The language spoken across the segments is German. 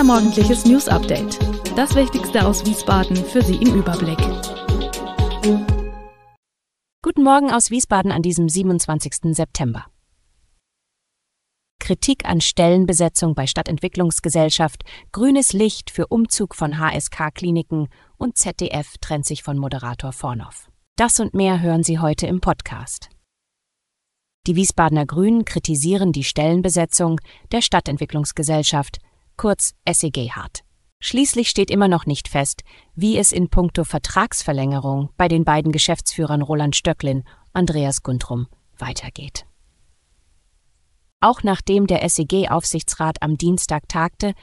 unser morgendliches News Update. Das Wichtigste aus Wiesbaden für Sie im Überblick. Guten Morgen aus Wiesbaden an diesem 27. September. Kritik an Stellenbesetzung bei Stadtentwicklungsgesellschaft, grünes Licht für Umzug von HSK-Kliniken und ZDF trennt sich von Moderator Fornoff. Das und mehr hören Sie heute im Podcast. Die Wiesbadener Grünen kritisieren die Stellenbesetzung der Stadtentwicklungsgesellschaft kurz SEG hart. Schließlich steht immer noch nicht fest, wie es in puncto Vertragsverlängerung bei den beiden Geschäftsführern Roland Stöcklin, Andreas Guntrum weitergeht. Auch nachdem der SEG-Aufsichtsrat am Dienstag tagte,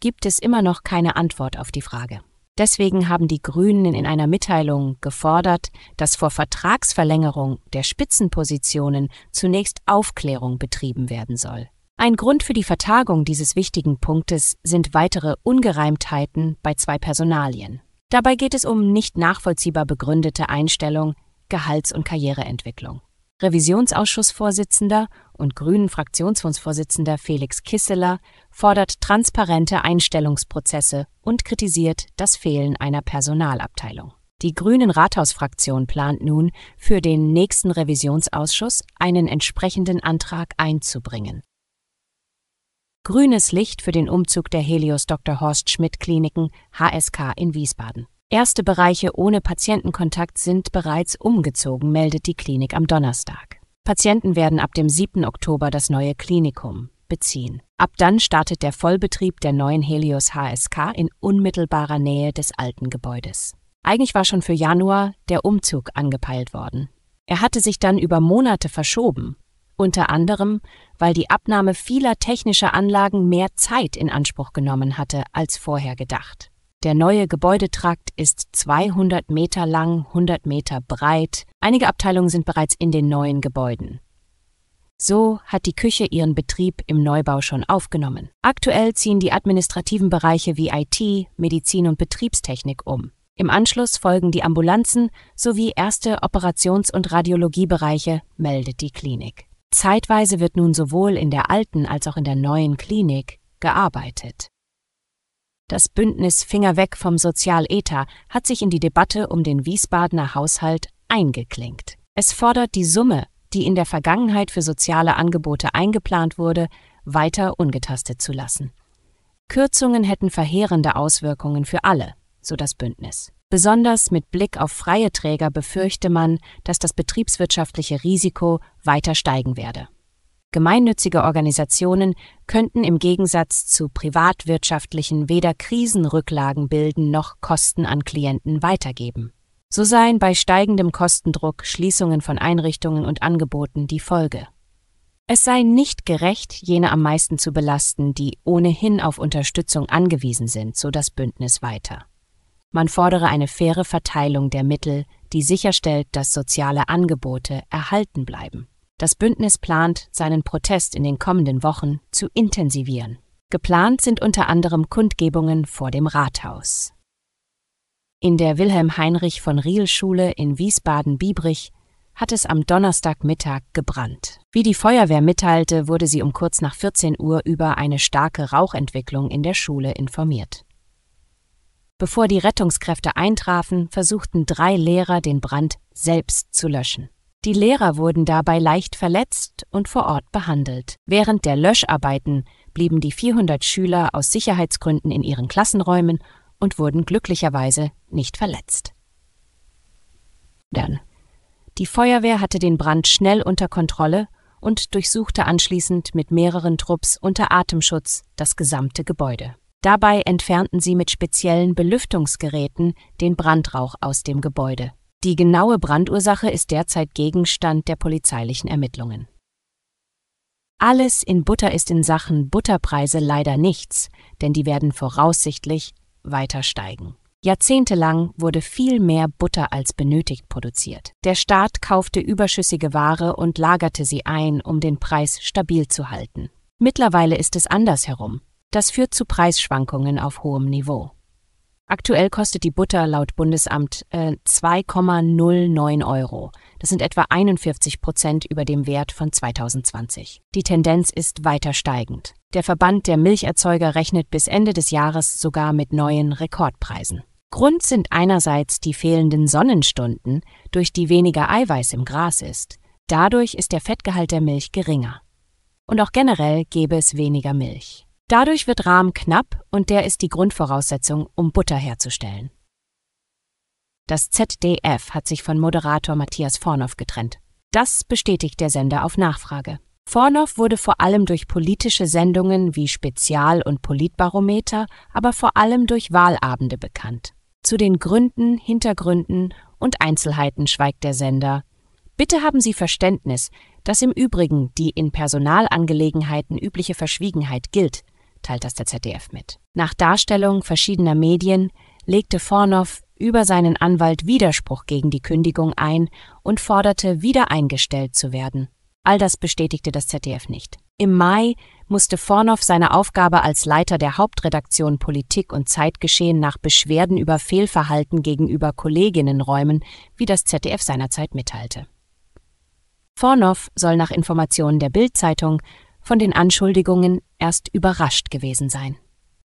gibt es immer noch keine Antwort auf die Frage. Deswegen haben die Grünen in einer Mitteilung gefordert, dass vor Vertragsverlängerung der Spitzenpositionen zunächst Aufklärung betrieben werden soll. Ein Grund für die Vertagung dieses wichtigen Punktes sind weitere Ungereimtheiten bei zwei Personalien. Dabei geht es um nicht nachvollziehbar begründete Einstellung, Gehalts- und Karriereentwicklung. Revisionsausschussvorsitzender und Grünen Fraktionsvorsitzender Felix Kisseler fordert transparente Einstellungsprozesse und kritisiert das Fehlen einer Personalabteilung. Die Grünen Rathausfraktion plant nun, für den nächsten Revisionsausschuss einen entsprechenden Antrag einzubringen. Grünes Licht für den Umzug der Helios Dr. Horst Schmidt Kliniken HSK in Wiesbaden. Erste Bereiche ohne Patientenkontakt sind bereits umgezogen, meldet die Klinik am Donnerstag. Patienten werden ab dem 7. Oktober das neue Klinikum beziehen. Ab dann startet der Vollbetrieb der neuen Helios HSK in unmittelbarer Nähe des alten Gebäudes. Eigentlich war schon für Januar der Umzug angepeilt worden. Er hatte sich dann über Monate verschoben, unter anderem, weil die Abnahme vieler technischer Anlagen mehr Zeit in Anspruch genommen hatte als vorher gedacht. Der neue Gebäudetrakt ist 200 Meter lang, 100 Meter breit. Einige Abteilungen sind bereits in den neuen Gebäuden. So hat die Küche ihren Betrieb im Neubau schon aufgenommen. Aktuell ziehen die administrativen Bereiche wie IT, Medizin und Betriebstechnik um. Im Anschluss folgen die Ambulanzen sowie erste Operations- und Radiologiebereiche, meldet die Klinik. Zeitweise wird nun sowohl in der alten als auch in der neuen Klinik gearbeitet. Das Bündnis Finger weg vom Sozialether hat sich in die Debatte um den Wiesbadener Haushalt eingeklinkt. Es fordert die Summe, die in der Vergangenheit für soziale Angebote eingeplant wurde, weiter ungetastet zu lassen. Kürzungen hätten verheerende Auswirkungen für alle, so das Bündnis. Besonders mit Blick auf freie Träger befürchte man, dass das betriebswirtschaftliche Risiko weiter steigen werde. Gemeinnützige Organisationen könnten im Gegensatz zu privatwirtschaftlichen weder Krisenrücklagen bilden noch Kosten an Klienten weitergeben. So seien bei steigendem Kostendruck Schließungen von Einrichtungen und Angeboten die Folge. Es sei nicht gerecht, jene am meisten zu belasten, die ohnehin auf Unterstützung angewiesen sind, so das Bündnis weiter. Man fordere eine faire Verteilung der Mittel, die sicherstellt, dass soziale Angebote erhalten bleiben. Das Bündnis plant, seinen Protest in den kommenden Wochen zu intensivieren. Geplant sind unter anderem Kundgebungen vor dem Rathaus. In der Wilhelm Heinrich von Riel Schule in Wiesbaden-Biebrich hat es am Donnerstagmittag gebrannt. Wie die Feuerwehr mitteilte, wurde sie um kurz nach 14 Uhr über eine starke Rauchentwicklung in der Schule informiert. Bevor die Rettungskräfte eintrafen, versuchten drei Lehrer den Brand selbst zu löschen. Die Lehrer wurden dabei leicht verletzt und vor Ort behandelt. Während der Löscharbeiten blieben die 400 Schüler aus Sicherheitsgründen in ihren Klassenräumen und wurden glücklicherweise nicht verletzt. Dann. Die Feuerwehr hatte den Brand schnell unter Kontrolle und durchsuchte anschließend mit mehreren Trupps unter Atemschutz das gesamte Gebäude. Dabei entfernten sie mit speziellen Belüftungsgeräten den Brandrauch aus dem Gebäude. Die genaue Brandursache ist derzeit Gegenstand der polizeilichen Ermittlungen. Alles in Butter ist in Sachen Butterpreise leider nichts, denn die werden voraussichtlich weiter steigen. Jahrzehntelang wurde viel mehr Butter als benötigt produziert. Der Staat kaufte überschüssige Ware und lagerte sie ein, um den Preis stabil zu halten. Mittlerweile ist es andersherum. Das führt zu Preisschwankungen auf hohem Niveau. Aktuell kostet die Butter laut Bundesamt äh, 2,09 Euro. Das sind etwa 41 Prozent über dem Wert von 2020. Die Tendenz ist weiter steigend. Der Verband der Milcherzeuger rechnet bis Ende des Jahres sogar mit neuen Rekordpreisen. Grund sind einerseits die fehlenden Sonnenstunden, durch die weniger Eiweiß im Gras ist. Dadurch ist der Fettgehalt der Milch geringer. Und auch generell gäbe es weniger Milch. Dadurch wird Rahm knapp und der ist die Grundvoraussetzung, um Butter herzustellen. Das ZDF hat sich von Moderator Matthias Fornow getrennt. Das bestätigt der Sender auf Nachfrage. Fornow wurde vor allem durch politische Sendungen wie Spezial und Politbarometer, aber vor allem durch Wahlabende bekannt. Zu den Gründen, Hintergründen und Einzelheiten schweigt der Sender. Bitte haben Sie Verständnis, dass im Übrigen die in Personalangelegenheiten übliche Verschwiegenheit gilt teilt das der ZDF mit. Nach Darstellung verschiedener Medien legte Fornow über seinen Anwalt Widerspruch gegen die Kündigung ein und forderte, wieder eingestellt zu werden. All das bestätigte das ZDF nicht. Im Mai musste Fornow seine Aufgabe als Leiter der Hauptredaktion Politik und Zeitgeschehen nach Beschwerden über Fehlverhalten gegenüber Kolleginnen räumen, wie das ZDF seinerzeit mitteilte. Fornow soll nach Informationen der Bild-Zeitung von den Anschuldigungen erst überrascht gewesen sein.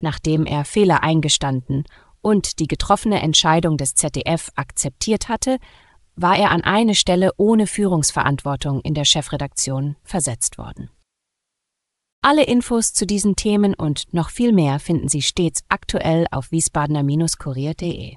Nachdem er Fehler eingestanden und die getroffene Entscheidung des ZDF akzeptiert hatte, war er an eine Stelle ohne Führungsverantwortung in der Chefredaktion versetzt worden. Alle Infos zu diesen Themen und noch viel mehr finden Sie stets aktuell auf wiesbadener-kurier.de.